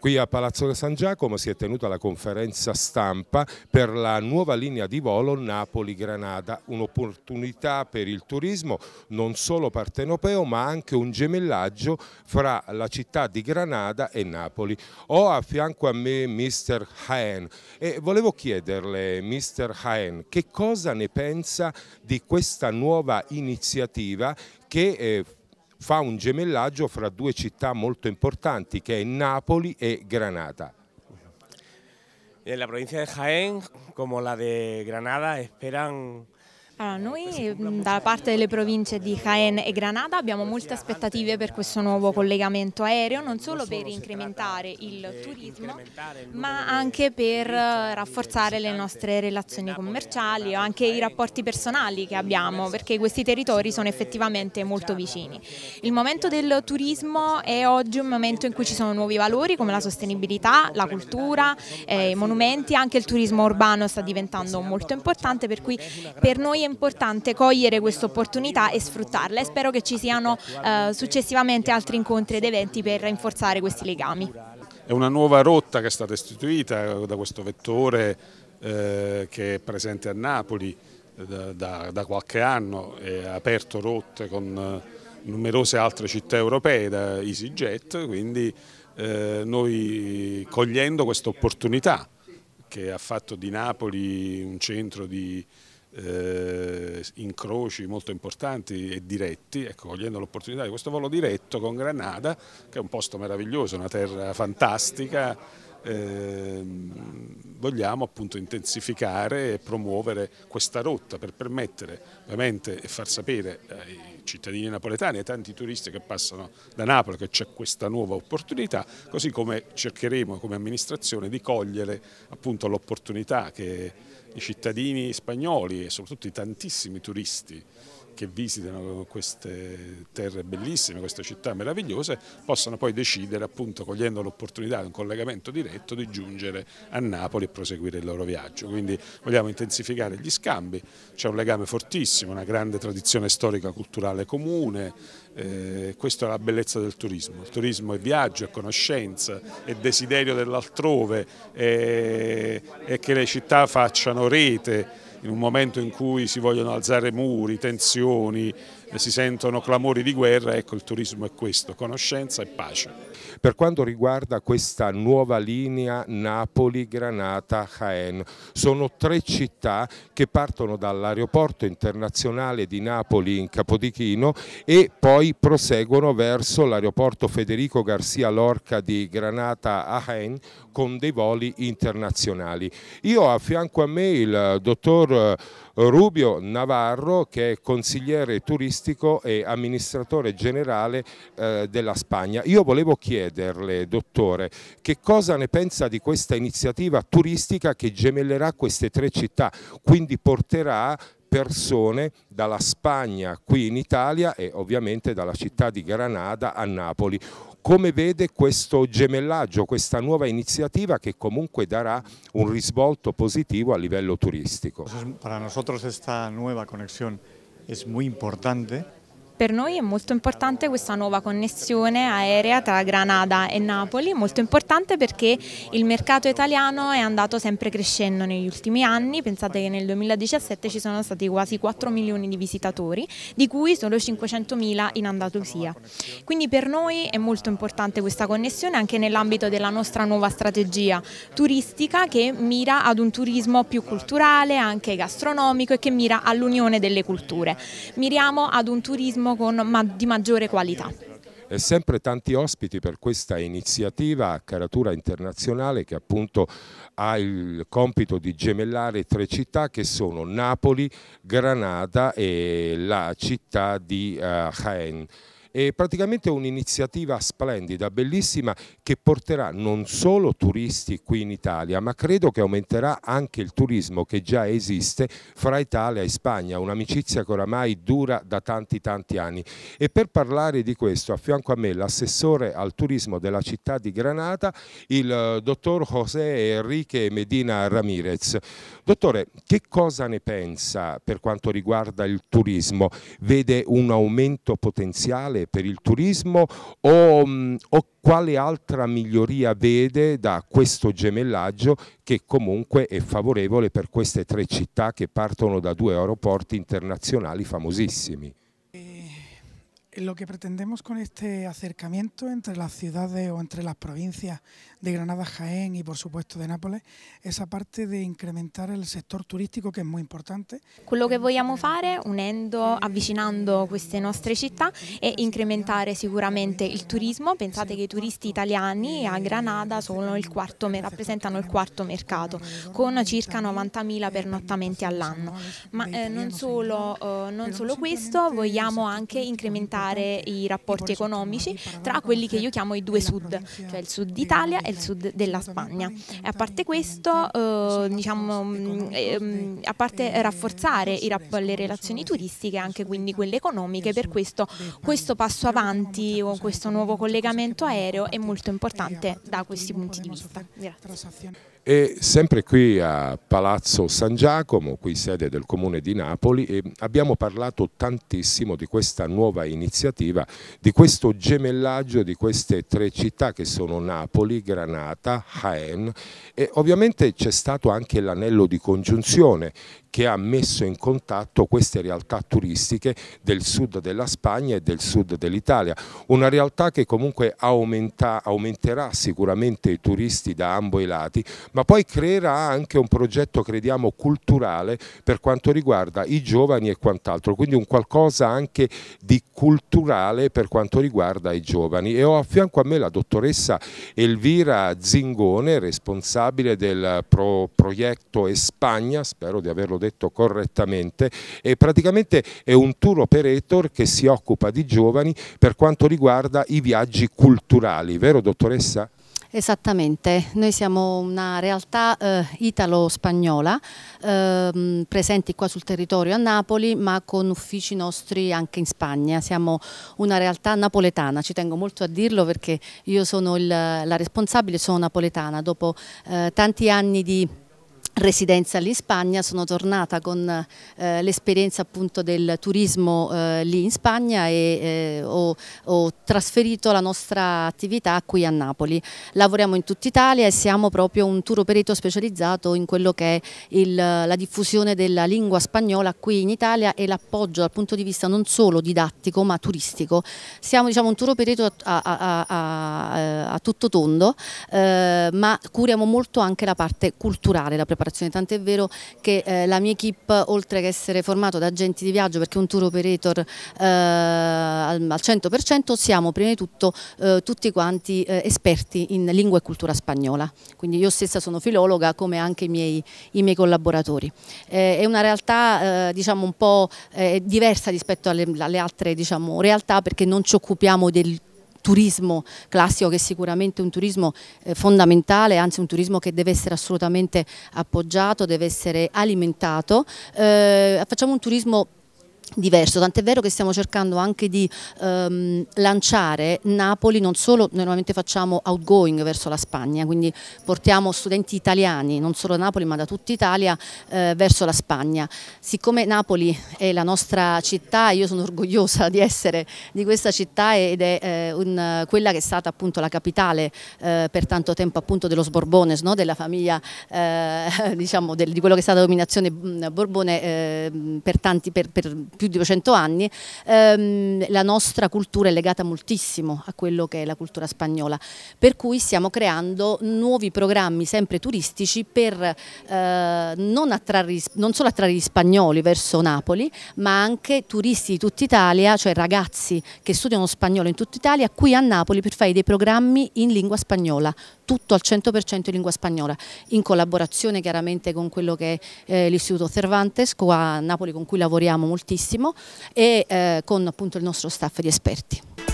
Qui a Palazzo San Giacomo si è tenuta la conferenza stampa per la nuova linea di volo Napoli-Granada, un'opportunità per il turismo non solo partenopeo ma anche un gemellaggio fra la città di Granada e Napoli. Ho a fianco a me Mr. Haen e volevo chiederle Mr. Haen che cosa ne pensa di questa nuova iniziativa che eh, fa un gemellaggio fra due città molto importanti che è Napoli e Granada. Eh, la provincia di Jaén, come la di Granada, esperano allora, eh, noi dalla parte delle province eh, di Jaén e Granada abbiamo molte aspettative per questo nuovo collegamento aereo, non solo per incrementare il turismo, ma anche per rafforzare le nostre relazioni commerciali o anche i rapporti personali che abbiamo, perché questi territori sono effettivamente molto vicini. Il momento del turismo è oggi un momento in cui ci sono nuovi valori come la sostenibilità, la cultura, eh, i monumenti, anche il turismo urbano sta diventando molto importante, per cui per noi è importante cogliere questa opportunità e sfruttarla e spero che ci siano eh, successivamente altri incontri ed eventi per rinforzare questi legami. È una nuova rotta che è stata istituita eh, da questo vettore eh, che è presente a Napoli eh, da, da, qualche anno e ha aperto rotte con eh, numerose altre città europee da EasyJet, quindi eh, noi cogliendo questa opportunità che ha fatto di Napoli un centro di eh, incroci molto importanti e diretti, ecco, cogliendo l'opportunità di questo volo diretto con Granada, che è un posto meraviglioso, una terra fantastica Ehm, vogliamo appunto intensificare e promuovere questa rotta per permettere ovviamente e far sapere ai cittadini napoletani e ai tanti turisti che passano da Napoli che c'è questa nuova opportunità, così come cercheremo come amministrazione di cogliere appunto l'opportunità che i cittadini spagnoli e soprattutto i tantissimi turisti che visitano queste terre bellissime, queste città meravigliose, possano poi decidere appunto cogliendo l'opportunità di un collegamento diretto di giungere a Napoli e proseguire il loro viaggio. Quindi vogliamo intensificare gli scambi, c'è un legame fortissimo, una grande tradizione storica culturale comune, eh, questa è la bellezza del turismo, il turismo è viaggio, è conoscenza, è desiderio dell'altrove, è, è che le città facciano rete, in un momento in cui si vogliono alzare muri, tensioni, eh, si sentono clamori di guerra, ecco il turismo è questo, conoscenza e pace. Per quanto riguarda questa nuova linea Napoli, Granata, Jaén, sono tre città che partono dall'aeroporto internazionale di Napoli in Capodichino e poi proseguono verso l'aeroporto Federico Garcia Lorca di Granata a Jaén con dei voli internazionali. Io a fianco a me il dottor dottor eh, Rubio Navarro che è consigliere turistico e amministratore generale eh, della Spagna. Io volevo chiederle, dottore, che cosa ne pensa di questa iniziativa turistica che gemellerà queste tre città, quindi porterà persone dalla Spagna qui in Italia e ovviamente dalla città di Granada a Napoli. Come vede questo gemellaggio, questa nuova iniziativa che comunque darà un risvolto positivo a livello turistico? Per noi questa nuova connessione è molto importante per noi è molto importante questa nuova connessione aerea tra Granada e Napoli, molto importante perché il mercato italiano è andato sempre crescendo negli ultimi anni, pensate che nel 2017 ci sono stati quasi 4 milioni di visitatori, di cui solo 500 mila in Andalusia. Quindi per noi è molto importante questa connessione anche nell'ambito della nostra nuova strategia turistica che mira ad un turismo più culturale, anche gastronomico e che mira all'unione delle culture. Miriamo ad un turismo turismo con, ma, di maggiore qualità. E sempre tanti ospiti per questa iniziativa a caratura internazionale che appunto ha il compito di gemellare tre città che sono Napoli, Granada e la città di uh, Jaén. È praticamente un'iniziativa splendida, bellissima, che porterà non solo turisti qui in Italia, ma credo che aumenterà anche il turismo che già esiste fra Italia e Spagna, un'amicizia che oramai dura da tanti tanti anni. E per parlare di questo, a fianco a me l'assessore al turismo della città di Granada, il eh, dottor José Enrique Medina Ramirez. Dottore, che cosa ne pensa per quanto riguarda il turismo? Vede un aumento potenziale per il turismo o, mm, o quale altra miglioria vede da questo gemellaggio che comunque è favorevole per queste tre città che partono da due aeroporti internazionali famosissimi? Lo que pretendemos con este acercamiento entre las ciudades o entre las provincias de Granada, Jaén y por supuesto de Nápoles es aparte de incrementare il settore turistico che è molto importante. Quello che vogliamo fare unendo, avvicinando queste nostre città è incrementare sicuramente il turismo. Pensate che i turisti italiani a Granada il quarto, rappresentano il quarto mercato con circa 90.000 pernottamenti all'anno. Ma eh, non, solo, eh, non solo questo, vogliamo anche incrementare migliorare i rapporti economici tra quelli che io chiamo i due sud, cioè il sud d'Italia e il sud della Spagna. E a parte questo, eh, diciamo, eh, a parte rafforzare i, le relazioni turistiche, anche quindi quelle economiche, per questo questo passo avanti o questo nuovo collegamento aereo è molto importante da questi punti di vista. Grazie. E sempre qui a Palazzo San Giacomo, qui sede del Comune di Napoli, abbiamo parlato tantissimo di questa nuova iniziativa, di questo gemellaggio di queste tre città che sono Napoli, Granata, Jaén e ovviamente c'è stato anche l'anello di congiunzione che ha messo in contatto queste realtà turistiche del sud della Spagna e del sud dell'Italia, una realtà che comunque aumenta, aumenterà sicuramente i turisti da ambo i lati, ma poi creerà anche un progetto, crediamo, culturale per quanto riguarda i giovani e quant'altro, quindi un qualcosa anche di culturale per quanto riguarda i giovani. E ho a fianco a me la dottoressa Elvira Zingone, responsabile del pro progetto Espagna, spero di averlo detto correttamente, e praticamente è un tour operator che si occupa di giovani per quanto riguarda i viaggi culturali, vero dottoressa? Esattamente, noi siamo una realtà eh, italo-spagnola eh, presenti qua sul territorio a Napoli ma con uffici nostri anche in Spagna, siamo una realtà napoletana, ci tengo molto a dirlo perché io sono il, la responsabile, sono napoletana, dopo eh, tanti anni di residenza lì in Spagna, sono tornata con eh, l'esperienza appunto del turismo eh, lì in Spagna e eh, ho, ho, trasferito la nostra attività qui a Napoli. Lavoriamo in tutta Italia e siamo proprio un tour operator specializzato in quello che è il, la diffusione della lingua spagnola qui in Italia e l'appoggio dal punto di vista non solo didattico ma turistico. Siamo diciamo, un tour operator a, a, a, a tutto tondo, eh, ma curiamo molto anche la parte culturale, la preparazione, tant'è vero che eh, la mia equip oltre che essere formata da agenti di viaggio perché un tour operator eh, al, al, 100% siamo prima di tutto eh, tutti quanti eh, esperti in lingua e cultura spagnola, quindi io stessa sono filologa come anche i miei, i miei collaboratori. è una realtà diciamo un po' diversa rispetto alle, alle altre diciamo, realtà perché non ci occupiamo del turismo classico che è sicuramente un turismo eh, fondamentale, anzi un turismo che deve essere assolutamente appoggiato, deve essere alimentato. Eh, facciamo un turismo diverso, tant'è vero che stiamo cercando anche di ehm, lanciare Napoli, non solo, noi normalmente facciamo outgoing verso la Spagna, quindi portiamo studenti italiani, non solo da Napoli ma da tutta Italia, eh, verso la Spagna. Siccome Napoli è la nostra città, io sono orgogliosa di essere di questa città ed è eh, un, quella che è stata appunto la capitale eh, per tanto tempo appunto dello Sborbones, no? della famiglia, eh, diciamo, del, di quello che è stata la dominazione mm, Borbone eh, per tanti, per, per più più di 200 anni, ehm, la nostra cultura è legata moltissimo a quello che è la cultura spagnola, per cui stiamo creando nuovi programmi sempre turistici per eh, non, attrarre, non solo attrarre gli spagnoli verso Napoli, ma anche turisti di tutta Italia, cioè ragazzi che studiano spagnolo in tutta Italia, qui a Napoli per fare dei programmi in lingua spagnola, tutto al 100% in lingua spagnola, in collaborazione chiaramente con quello che è eh, l'Istituto Cervantes, qua a Napoli con cui lavoriamo moltissimo benissimo e eh, con appunto il nostro staff di esperti.